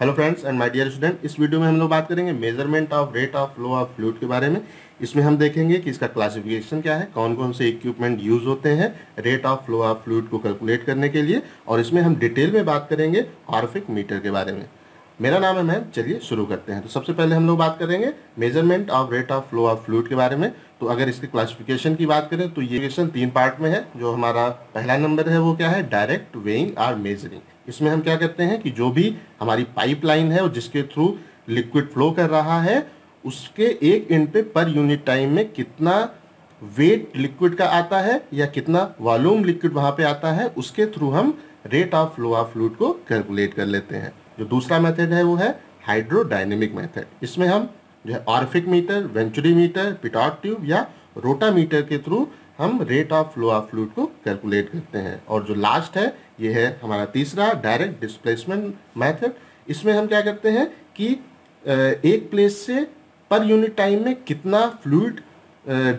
Hello friends and my dear student इस video में हम लोग बात करेंगे measurement of rate of flow of fluid के बारे में इसमें हम देखेंगे कि इसका क्लासिफिकेशन क्या है कौन कौन से इक्विपमेंट यूज होते हैं rate of flow of fluid को कैलकुलेट करने के लिए और इसमें हम डिटेल में बात करेंगे ऑर्फिक मीटर के बारे में मेरा नाम है मैम चलिए शुरू करते हैं तो सबसे पहले हम लोग बात करेंगे measurement of rate of flow of fluid के बारे में तो अगर इसके क्लासिफिकेशन की बात करें तो ये क्वेश्चन तीन पार्ट में है जो हमारा पहला नंबर है वो क्या है डायरेक्ट वेइंग और मेजरिंग इसमें हम क्या करते हैं कि जो भी हमारी पाइपलाइन है और जिसके थ्रू लिक्विड फ्लो कर रहा है उसके एक इंड पे पर यूनिट टाइम में कितना वेट लिक्विड का आता है या कितना वॉल्यूम लिक्विड वहाँ पे आता है उसके थ्रू हम rate of flow of fluid को कैलकुलेट कर लेते हैं जो दूसरा मेथड है वो है हाइड्रोडाइनेमिक मेथड इसमें हम जो है orifice meter venturi meter pitot tube या रोटा मीटर के थ्रू हम rate of flow of fluid को कैलकुलेट करते हैं और जो लास्ट है ये है हमारा तीसरा डायरेक्ट डिस्प्लेसमेंट मैथड इसमें हम क्या करते हैं कि एक प्लेस से पर यूनिट टाइम में कितना फ्लूड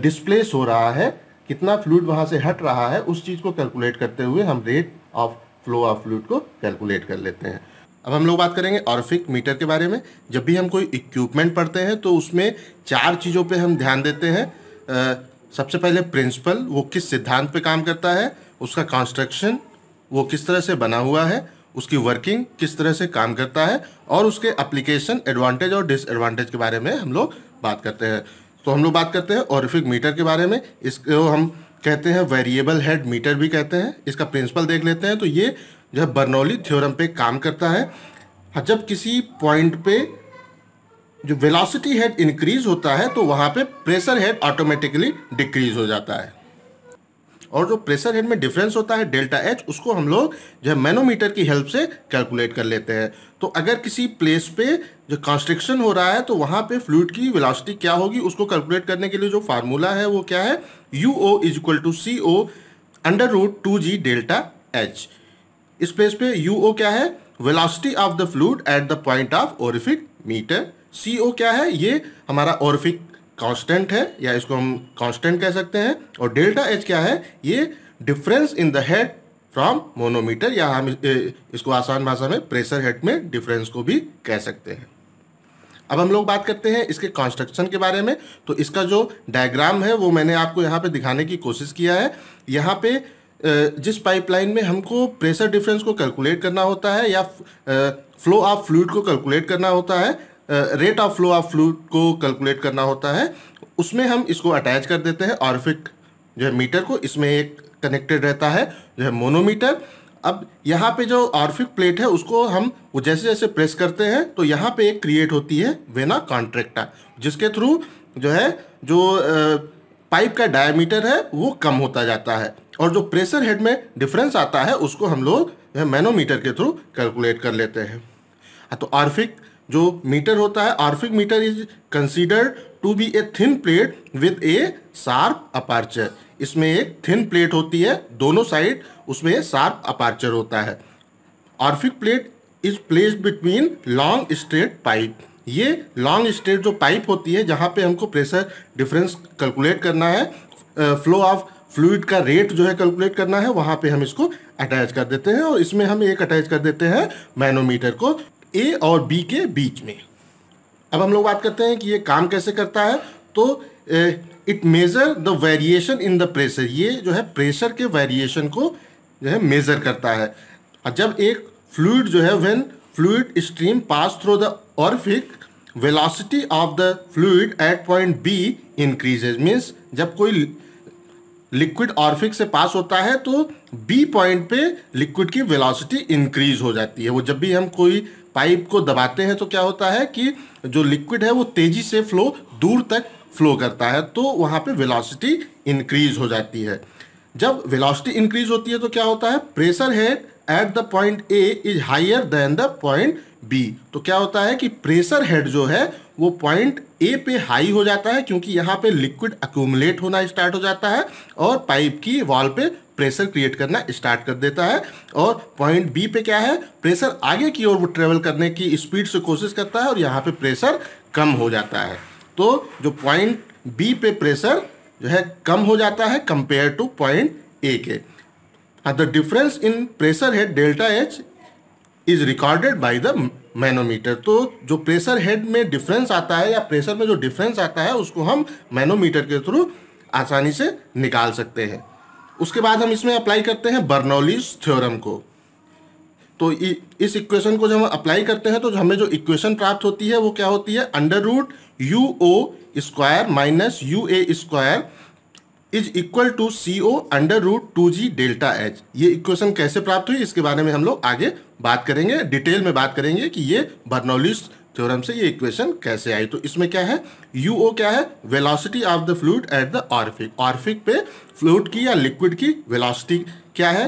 डिस्प्लेस हो रहा है कितना फ्लूड वहाँ से हट रहा है उस चीज़ को कैलकुलेट करते हुए हम rate of flow of fluid को कैलकुलेट कर लेते हैं अब हम लोग बात करेंगे ऑर्फिक मीटर के बारे में जब भी हम कोई इक्विपमेंट पढ़ते हैं तो उसमें चार चीज़ों पे हम ध्यान देते हैं आ, सबसे पहले प्रिंसिपल वो किस सिद्धांत पे काम करता है उसका कंस्ट्रक्शन वो किस तरह से बना हुआ है उसकी वर्किंग किस तरह से काम करता है और उसके अप्लीकेशन एडवांटेज और डिसएडवांटेज के बारे में हम लोग बात करते हैं तो हम लोग बात करते हैं ऑरिफिक मीटर के बारे में इसको हम कहते हैं वेरिएबल हेड मीटर भी कहते हैं इसका प्रिंसिपल देख लेते हैं तो ये जो है बर्नौली थ्योरम पे काम करता है हाँ, जब किसी पॉइंट पे जो वेलोसिटी हेड इंक्रीज होता है तो वहाँ पे प्रेशर हेड ऑटोमेटिकली डिक्रीज हो जाता है और जो प्रेशर हेड में डिफरेंस होता है डेल्टा एच उसको हम लोग जो है मैनोमीटर की हेल्प से कैलकुलेट कर लेते हैं तो अगर किसी प्लेस पे जो कॉन्स्ट्रिक्शन हो रहा है तो वहाँ पे फ्लूड की वेलोसिटी क्या होगी उसको कैलकुलेट करने के लिए जो फार्मूला है वो क्या है U O is equal to C O under root two G delta H इस प्लेस पे यू ओ क्या है velocity of the fluid at the point of orifice meter C O क्या है ये हमारा ओरिफिक कांस्टेंट है या इसको हम कांस्टेंट कह सकते हैं और डेल्टा एच क्या है ये difference in the head from manometer या हम इसको आसान भाषा में प्रेशर हेड में डिफरेंस को भी कह सकते हैं अब हम लोग बात करते हैं इसके कंस्ट्रक्शन के बारे में तो इसका जो डायग्राम है वो मैंने आपको यहाँ पे दिखाने की कोशिश किया है यहाँ पे जिस पाइपलाइन में हमको प्रेशर डिफरेंस को कैलकुलेट करना होता है या फ्लो ऑफ फ्लूड को कैलकुलेट करना होता है rate of flow of fluid को कैलकुलेट करना होता है उसमें हम इसको अटैच कर देते हैं ऑर्फिक जो है मीटर को इसमें एक कनेक्टेड रहता है जो है मोनोमीटर अब यहाँ पे जो आर्फिक प्लेट है उसको हम जैसे जैसे प्रेस करते हैं तो यहाँ पे एक क्रिएट होती है वेना कॉन्ट्रेक्टा जिसके थ्रू जो है जो पाइप का डायमीटर है वो कम होता जाता है और जो प्रेशर हेड में डिफरेंस आता है उसको हम लोग मैनोमीटर के थ्रू कैलकुलेट कर लेते हैं हाँ, तो आर्फिक जो मीटर होता है orifice meter is considered to be a thin plate with a sharp aperture इसमें एक थिन प्लेट होती है दोनों साइड उसमें शार्प अपार्चर होता है orifice plate is place between long straight pipe ये लॉन्ग स्ट्रेट जो पाइप होती है जहाँ पे हमको प्रेशर डिफरेंस कैलकुलेट करना है फ्लो ऑफ फ्लूड का रेट जो है कैलकुलेट करना है वहाँ पे हम इसको अटैच कर देते हैं और इसमें हम एक अटैच कर देते हैं मैनोमीटर को ए और बी के बीच में अब हम लोग बात करते हैं कि ये काम कैसे करता है तो uh, it measure the variation in the pressure ये जो है प्रेशर के वेरिएशन को जो है मेज़र करता है जब एक फ्लूड जो है when fluid stream pass through the orifice velocity of the fluid at point B increases means जब कोई लिक्विड ऑर्फिक से पास होता है तो बी पॉइंट पे लिक्विड की वेलोसिटी इंक्रीज हो जाती है वो जब भी हम कोई पाइप को दबाते हैं तो क्या होता है कि जो लिक्विड है वो तेज़ी से फ्लो दूर तक फ्लो करता है तो वहाँ पे वेलोसिटी इंक्रीज हो जाती है जब वेलोसिटी इंक्रीज होती है तो क्या होता है pressure head at the point A is higher than the point B तो क्या होता है कि प्रेशर हेड जो है वो पॉइंट ए पे हाई हो जाता है क्योंकि यहाँ पे लिक्विड अक्यूमुलेट होना स्टार्ट हो जाता है और पाइप की वॉल पे प्रेशर क्रिएट करना स्टार्ट कर देता है और पॉइंट बी पे क्या है प्रेशर आगे की ओर वो ट्रेवल करने की स्पीड से कोशिश करता है और यहाँ पे प्रेशर कम हो जाता है तो जो पॉइंट बी पे प्रेशर जो है कम हो जाता है कंपेयर टू पॉइंट ए के the difference in pressure head delta H is recorded by the manometer तो जो प्रेशर हेड में डिफरेंस आता है या प्रेशर में जो डिफरेंस आता है उसको हम मैनोमीटर के थ्रू आसानी से निकाल सकते हैं उसके बाद हम इसमें अप्लाई करते हैं बर्नोलिस थ्योरम को तो इस इक्वेशन को जब हम अप्लाई करते हैं तो हमें जो इक्वेशन प्राप्त होती है वो क्या होती है under root U O square minus U A square is equal to C O under root two G delta H ये इक्वेशन कैसे प्राप्त हुई इसके बारे में हम लोग आगे बात करेंगे डिटेल में बात करेंगे कि ये बर्नोलिस थ्योरम से ये इक्वेशन कैसे आई तो इसमें क्या है यू ओ क्या है velocity of the fluid at the orifice orifice पे फ्लूड की या लिक्विड की वेलोसिटी क्या है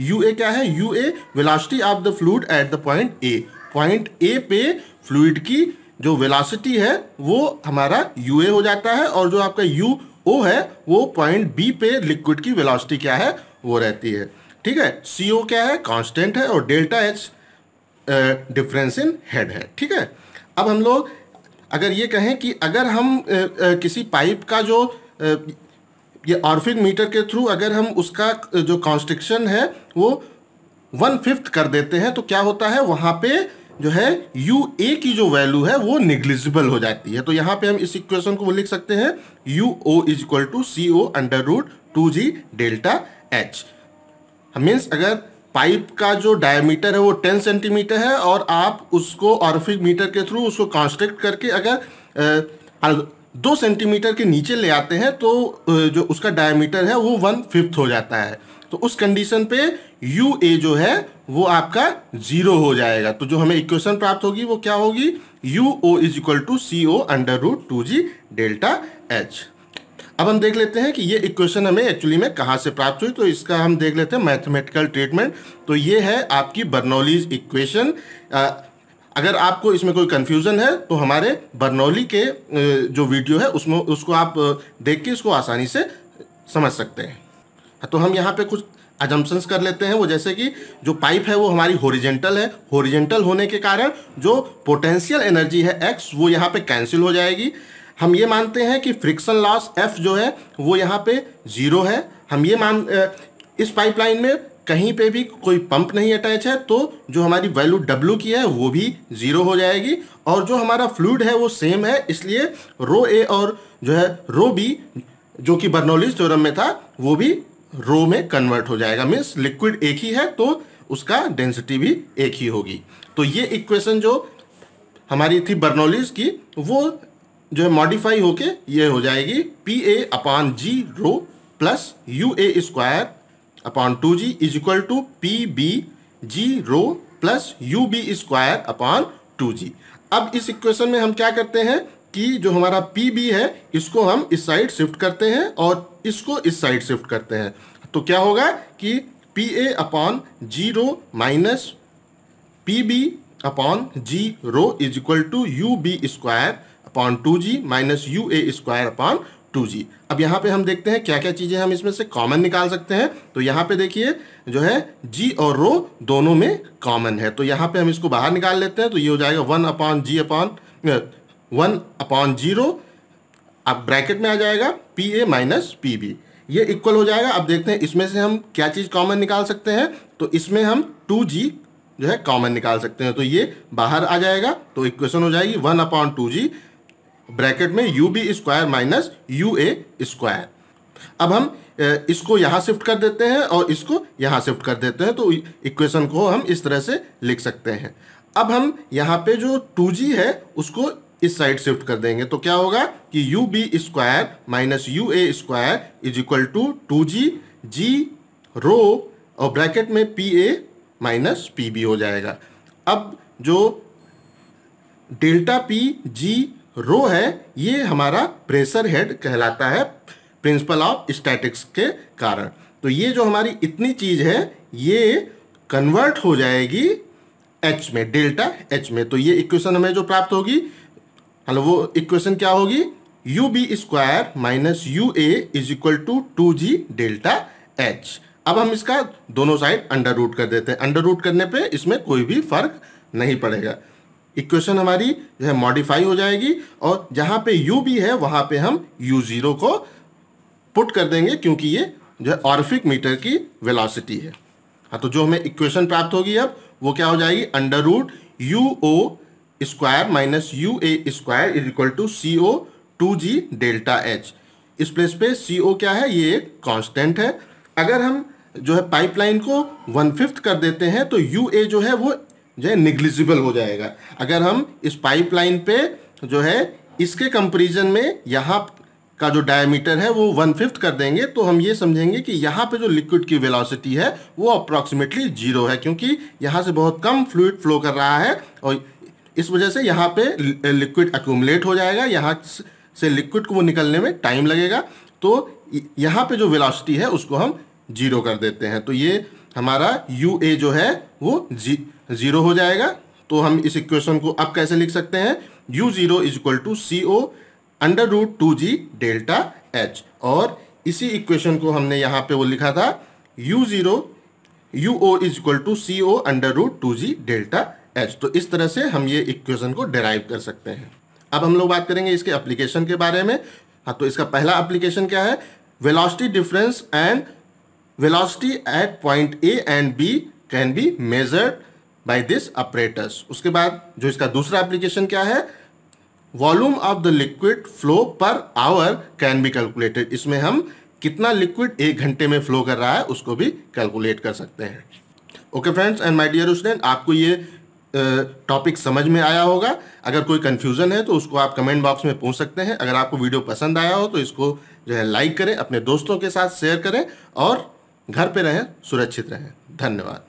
यू ए क्या है U A velocity of the fluid at the point A point A पे फ्लूड की जो वेलासिटी है वो हमारा यू ए हो जाता है और जो आपका यू ओ है वो पॉइंट बी पे लिक्विड की वेलासिटी क्या है वो रहती है ठीक है सी ओ क्या है कॉन्स्टेंट है और delta H difference in head है ठीक है अब हम लोग अगर ये कहें कि अगर हम uh, uh, किसी पाइप का जो ये आर्फिंग मीटर के थ्रू अगर हम उसका जो कॉन्स्ट्रिक्शन है वो वन फिफ्थ कर देते हैं तो क्या होता है वहाँ पे जो है यू ए की जो वैल्यू है वो निग्लिजिबल हो जाती है तो यहाँ पे हम इस इक्वेशन को वो लिख सकते हैं U O is equal to C O under root two G delta H means अगर पाइप का जो डायमीटर है वो टेन सेंटीमीटर है और आप उसको ऑर्फिक मीटर के थ्रू उसको कॉन्स्ट्रक्ट करके अगर दो सेंटीमीटर के नीचे ले आते हैं तो जो उसका डायमीटर है वो वन फिफ्थ हो जाता है तो उस कंडीशन पे यू ए जो है वो आपका जीरो हो जाएगा तो जो हमें इक्वेशन प्राप्त होगी वो क्या होगी U O is equal to C O under root two G delta H अब हम देख लेते हैं कि ये इक्वेशन हमें एक्चुअली में कहाँ से प्राप्त हुई तो इसका हम देख लेते हैं मैथमेटिकल ट्रीटमेंट तो ये है आपकी बर्नौलीज इक्वेशन अगर आपको इसमें कोई कन्फ्यूज़न है तो हमारे बरनौली के जो वीडियो है उसमें उसको आप देख के इसको आसानी से समझ सकते हैं हाँ, तो हम यहाँ पे कुछ अजम्पन्स कर लेते हैं वो जैसे कि जो पाइप है वो हमारी होरिजेंटल है होरिजेंटल होने के कारण जो पोटेंशियल एनर्जी है एक्स वो यहाँ पे कैंसिल हो जाएगी हम ये मानते हैं कि फ्रिक्शन लॉस एफ जो है वो यहाँ पे ज़ीरो है हम ये मान इस पाइपलाइन में कहीं पे भी कोई पंप नहीं अटैच है तो जो हमारी वैल्यू डब्ल्यू की है वो भी ज़ीरो हो जाएगी और जो हमारा फ्लूड है वो सेम है इसलिए रो ए और जो है रो बी जो कि बर्नोलिस थ्योरम में था वो भी रो में कन्वर्ट हो जाएगा मीन्स लिक्विड एक ही है तो उसका डेंसिटी भी एक ही होगी तो ये इक्वेशन जो हमारी थी बर्नोलिस की वो जो है मॉडिफाई होके ये हो जाएगी P A upon G rho plus U A square upon two G is equal to P B G rho plus U B square upon two G अब इस इक्वेशन में हम क्या करते हैं कि जो हमारा पी बी है इसको हम इस साइड शिफ्ट करते हैं और इसको इस साइड शिफ्ट करते हैं तो क्या होगा कि P A upon G rho minus P B upon G rho is equal to U B square upon two G minus U A square upon two G अब यहाँ पे हम देखते हैं क्या क्या चीज़ें हम इसमें से कॉमन निकाल सकते हैं तो यहाँ पे देखिए जो है जी और रो दोनों में कॉमन है तो यहाँ पे हम इसको बाहर निकाल लेते हैं तो ये हो जाएगा one upon G upon one upon G rho अब ब्रैकेट में आ जाएगा P A minus P B ये इक्वल हो जाएगा अब देखते हैं इसमें से हम क्या चीज़ कॉमन निकाल सकते हैं तो इसमें हम टू जी जो है कॉमन निकाल सकते हैं तो ये बाहर आ जाएगा तो इक्वेशन हो जाएगी one upon two G bracket में U B square minus U A square अब हम इसको यहाँ शिफ्ट कर देते हैं और इसको यहाँ शिफ्ट कर देते हैं तो इक्वेशन को हम इस तरह से लिख सकते हैं अब हम यहाँ पे जो टू जी है उसको इस साइड शिफ्ट कर देंगे तो क्या होगा कि U B square minus U A square is equal to two G G rho और ब्रैकेट में P A minus P B हो जाएगा अब जो डेल्टा पी जी रो है ये हमारा प्रेशर हेड कहलाता है प्रिंसिपल ऑफ स्टैटिक्स के कारण तो ये जो हमारी इतनी चीज़ है ये कन्वर्ट हो जाएगी एच में डेल्टा एच में तो ये इक्वेशन हमें जो प्राप्त होगी हेलो वो इक्वेशन क्या होगी U B square minus U A is equal to two G delta H अब हम इसका दोनों साइड अंडर रूट कर देते हैं अंडर रूट करने पे इसमें कोई भी फर्क नहीं पड़ेगा इक्वेशन हमारी जो है मॉडिफाई हो जाएगी और जहां पे यू भी है वहां पे हम यू ज़ीरो को पुट कर देंगे क्योंकि ये जो है ऑर्फिक मीटर की वेलोसिटी है हाँ तो जो हमें इक्वेशन प्राप्त होगी अब वो क्या हो जाएगी under root U O square minus U A square is equal to C O two G delta H इस प्लेस पे सी ओ क्या है ये एक कॉन्स्टेंट है अगर हम जो है पाइपलाइन को वन फिफ्थ कर देते हैं तो यू ए जो है वो जो है निग्लिजिबल हो जाएगा अगर हम इस पाइपलाइन पे जो है इसके कंपेरिजन में यहाँ का जो डायमीटर है वो वन फिफ्थ कर देंगे तो हम ये समझेंगे कि यहाँ पे जो लिक्विड की वेलोसिटी है वो अप्रॉक्सीमेटली जीरो है क्योंकि यहाँ से बहुत कम फ्लूड फ्लो कर रहा है और इस वजह से यहाँ पे लिक्विड अक्यूमलेट हो जाएगा यहाँ से लिक्विड को वो निकलने में टाइम लगेगा तो यहाँ पे जो वेलोसिटी है उसको हम जीरो कर देते हैं तो ये हमारा यू ए जो है वो जी ज़ीरो हो जाएगा तो हम इस इक्वेशन को अब कैसे लिख सकते हैं U zero is equal to C O under root two G delta H और इसी इक्वेशन को हमने यहाँ पे वो लिखा था U zero U O is equal to C O under root two G delta H तो इस तरह से हम ये इक्वेशन को डेराइव कर सकते हैं अब हम लोग बात करेंगे इसके एप्लीकेशन के बारे में हाँ तो इसका पहला एप्लीकेशन क्या है velocity difference and velocity at point A and B can be measured by this apparatus. उसके बाद जो इसका दूसरा एप्लीकेशन क्या है volume of the liquid flow per hour can be calculated इसमें हम कितना लिक्विड एक घंटे में फ्लो कर रहा है उसको भी कैलकुलेट कर सकते हैं okay friends and my dear student आपको ये टॉपिक समझ में आया होगा अगर कोई कन्फ्यूज़न है तो उसको आप कमेंट बॉक्स में पूछ सकते हैं अगर आपको वीडियो पसंद आया हो तो इसको जो है लाइक करें अपने दोस्तों के साथ शेयर करें और घर पे रहें सुरक्षित रहें धन्यवाद